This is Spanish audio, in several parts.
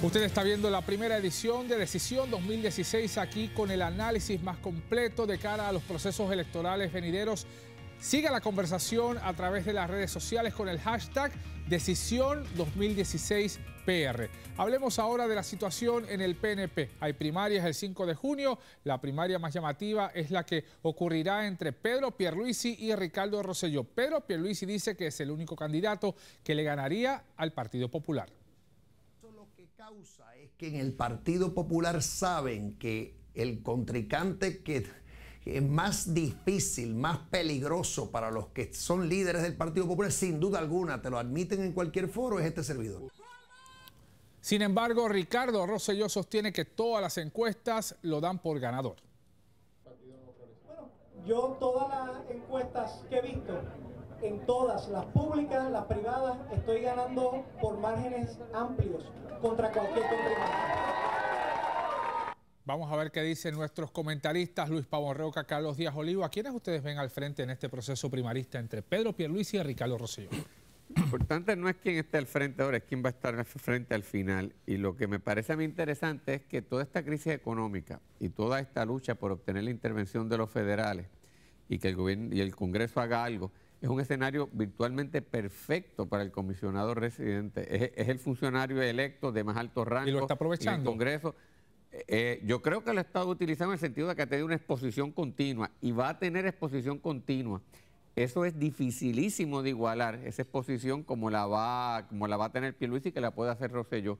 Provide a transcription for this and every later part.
Usted está viendo la primera edición de Decisión 2016 aquí con el análisis más completo de cara a los procesos electorales venideros. Siga la conversación a través de las redes sociales con el hashtag Decisión 2016 PR. Hablemos ahora de la situación en el PNP. Hay primarias el 5 de junio. La primaria más llamativa es la que ocurrirá entre Pedro Pierluisi y Ricardo Rosselló. Pedro Pierluisi dice que es el único candidato que le ganaría al Partido Popular causa es que en el Partido Popular saben que el contrincante que es más difícil, más peligroso para los que son líderes del Partido Popular, sin duda alguna, te lo admiten en cualquier foro, es este servidor. Sin embargo, Ricardo Rosselló sostiene que todas las encuestas lo dan por ganador. Bueno, yo todas las encuestas que he visto en todas, las públicas, las privadas, estoy ganando por márgenes amplios contra cualquier Vamos a ver qué dicen nuestros comentaristas Luis Pavo Roca, Carlos Díaz Olivo. ¿A quiénes ustedes ven al frente en este proceso primarista entre Pedro Pierluisi y Ricardo Rocío? Lo importante no es quién está al frente ahora, es quién va a estar al frente al final. Y lo que me parece a mí interesante es que toda esta crisis económica y toda esta lucha por obtener la intervención de los federales y que el, gobierno, y el Congreso haga algo, es un escenario virtualmente perfecto para el comisionado residente. Es, el funcionario electo de más alto rango. Y lo está aprovechando. En el Congreso. Eh, eh, yo creo que lo ha estado utilizando en el sentido de que ha tenido una exposición continua y va a tener exposición continua. Eso es dificilísimo de igualar, esa exposición como la va, como la va a tener y que la puede hacer Rosselló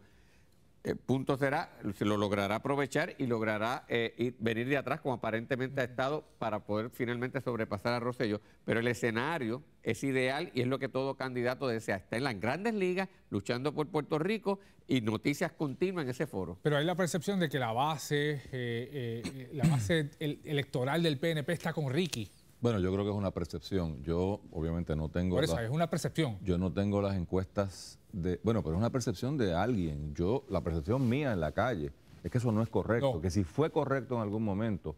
el punto será, se lo logrará aprovechar y logrará eh, venir de atrás como aparentemente ha estado para poder finalmente sobrepasar a Rosselló. Pero el escenario es ideal y es lo que todo candidato desea. Está en las grandes ligas, luchando por Puerto Rico y noticias continuas en ese foro. Pero hay la percepción de que la base, eh, eh, la base electoral del PNP está con Ricky. Bueno, yo creo que es una percepción. Yo obviamente no tengo... Por eso, es una percepción. Yo no tengo las encuestas de... Bueno, pero es una percepción de alguien. Yo, la percepción mía en la calle es que eso no es correcto. Que si fue correcto en algún momento,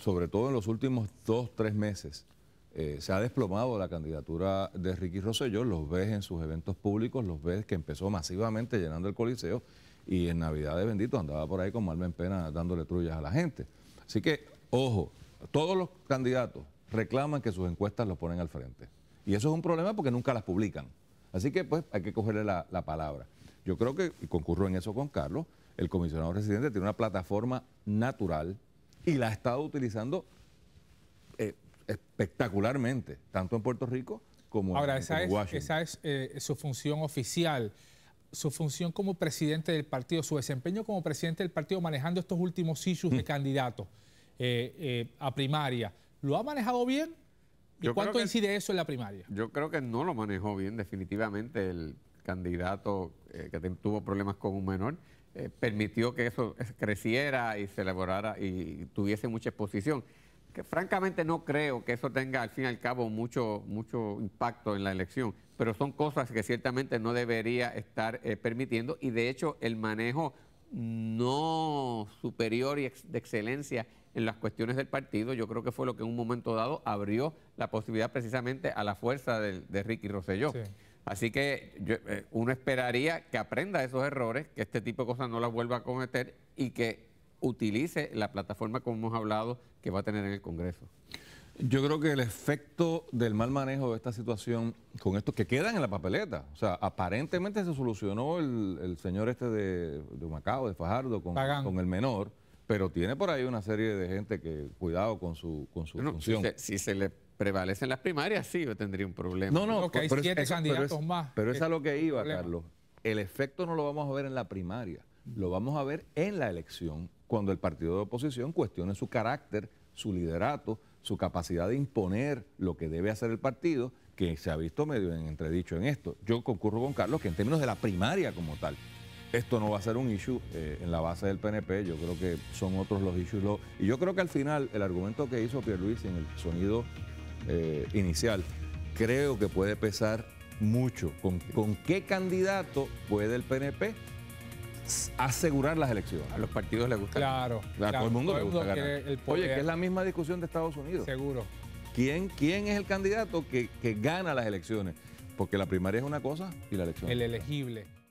sobre todo en los últimos dos, tres meses, eh, se ha desplomado la candidatura de Ricky Rosselló. Los ves en sus eventos públicos, los ves que empezó masivamente llenando el Coliseo y en Navidad de Bendito andaba por ahí con en Pena dándole trullas a la gente. Así que, ojo, todos los candidatos reclaman que sus encuestas los ponen al frente. Y eso es un problema porque nunca las publican. Así que pues hay que cogerle la, palabra. Yo creo que, y concurro en eso con Carlos, el comisionado residente tiene una plataforma natural y la ha estado utilizando eh, espectacularmente, tanto en Puerto Rico como en, Washington. esa es eh, su función oficial, su función como presidente del partido, su desempeño como presidente del partido manejando estos últimos issues de mm. candidatos eh, a primaria. ¿Lo ha manejado bien? ¿Y cuánto incide eso en la primaria? Yo creo que no lo manejó bien, definitivamente. El candidato eh, que tuvo problemas con un menor eh, permitió que eso creciera y se elaborara y tuviese mucha exposición. Que francamente no creo que eso tenga al fin y al cabo mucho, mucho impacto en la elección, pero son cosas que ciertamente no debería estar eh, permitiendo y de hecho el manejo no superior y de excelencia en las cuestiones del partido. Yo creo que fue lo que en un momento dado abrió la posibilidad precisamente a la fuerza de, Ricky Rosselló. Así que eh, uno esperaría que aprenda esos errores, que este tipo de cosas no las vuelva a cometer y que utilice la plataforma como hemos hablado que va a tener en el Congreso. Yo creo que el efecto del mal manejo de esta situación con estos que quedan en la papeleta, o sea, aparentemente se solucionó el, señor este de, de Macao, de Fajardo, con, el menor, pero tiene por ahí una serie de gente que cuidado con su, con su función. Si se, le prevalecen las primarias, sí, yo tendría un problema. No, no, porque hay siete candidatos más. Pero es a lo que iba, Carlos. El efecto no lo vamos a ver en la primaria, lo vamos a ver en la elección, cuando el partido de oposición cuestione su carácter, su liderato, su capacidad de imponer lo que debe hacer el partido, que se ha visto medio en entredicho en esto. Yo concurro con Carlos que en términos de la primaria como tal, esto no va a ser un issue eh, en la base del PNP, yo creo que son otros los issues. y yo creo que al final el argumento que hizo Pierre Luis en el sonido eh, inicial, creo que puede pesar mucho con qué candidato puede el PNP asegurar las elecciones. A los partidos les gusta. Claro. A todo el mundo le gusta ganar. Oye, que es la misma discusión de Estados Unidos. Seguro. ¿Quién, quién es el candidato que, que gana las elecciones? Porque la primaria es una cosa y la elección. El elegible.